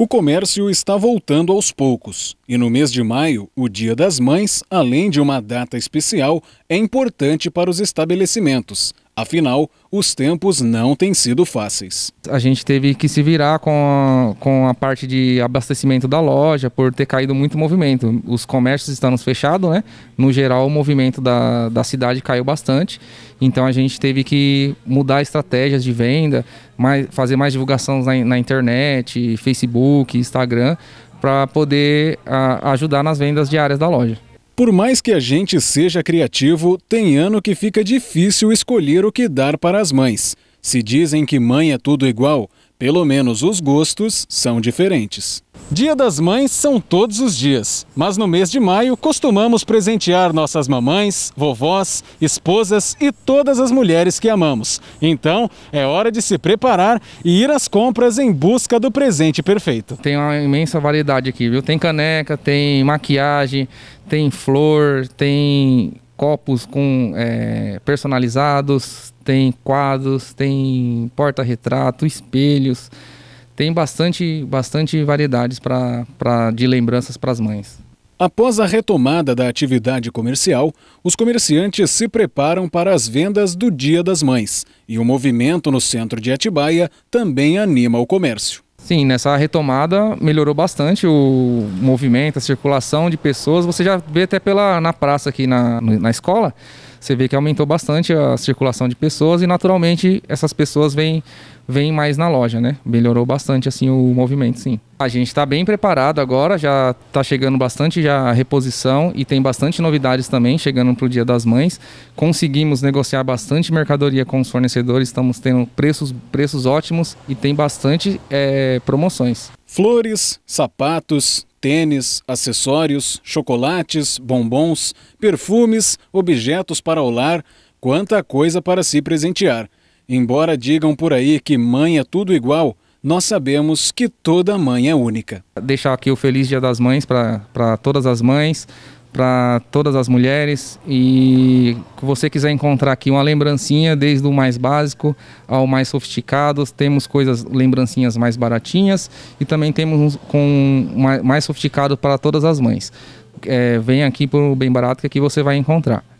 O comércio está voltando aos poucos e no mês de maio, o Dia das Mães, além de uma data especial, é importante para os estabelecimentos, Afinal, os tempos não têm sido fáceis. A gente teve que se virar com a, com a parte de abastecimento da loja, por ter caído muito movimento. Os comércios estão fechados, né? No geral, o movimento da, da cidade caiu bastante. Então a gente teve que mudar estratégias de venda, mais, fazer mais divulgação na, na internet, Facebook, Instagram, para poder a, ah, ajudar nas vendas diárias da loja. Por mais que a gente seja criativo, tem ano que fica difícil escolher o que dar para as mães. Se dizem que mãe é tudo igual, pelo menos os gostos são diferentes. Dia das Mães são todos os dias, mas no mês de maio costumamos presentear nossas mamães, vovós, esposas e todas as mulheres que amamos. Então, é hora de se preparar e ir às compras em busca do presente perfeito. Tem uma imensa variedade aqui, viu? Tem caneca, tem maquiagem, tem flor, tem copos com é, personalizados, tem quadros, tem porta-retrato, espelhos tem bastante, bastante variedades pra, pra, de lembranças para as mães. Após a retomada da atividade comercial, os comerciantes se preparam para as vendas do Dia das Mães. E o movimento no centro de Atibaia também anima o comércio. Sim, nessa retomada melhorou bastante o movimento, a circulação de pessoas. Você já vê até pela, na praça aqui na, na escola, você vê que aumentou bastante a circulação de pessoas e naturalmente essas pessoas vêm, vêm mais na loja, né? Melhorou bastante assim o movimento, sim. A gente está bem preparado agora, já está chegando bastante já reposição e tem bastante novidades também chegando para o Dia das Mães. Conseguimos negociar bastante mercadoria com os fornecedores, estamos tendo preços, preços ótimos e tem bastante é, promoções. Flores, sapatos, tênis, acessórios, chocolates, bombons, perfumes, objetos para o lar, quanta coisa para se presentear. Embora digam por aí que mãe é tudo igual, nós sabemos que toda mãe é única. Deixar aqui o Feliz Dia das Mães para todas as mães, para todas as mulheres e que você quiser encontrar aqui uma lembrancinha desde o mais básico ao mais sofisticado, temos coisas lembrancinhas mais baratinhas e também temos com mais, mais sofisticado para todas as mães. É, vem aqui para o Bem Barato que aqui você vai encontrar.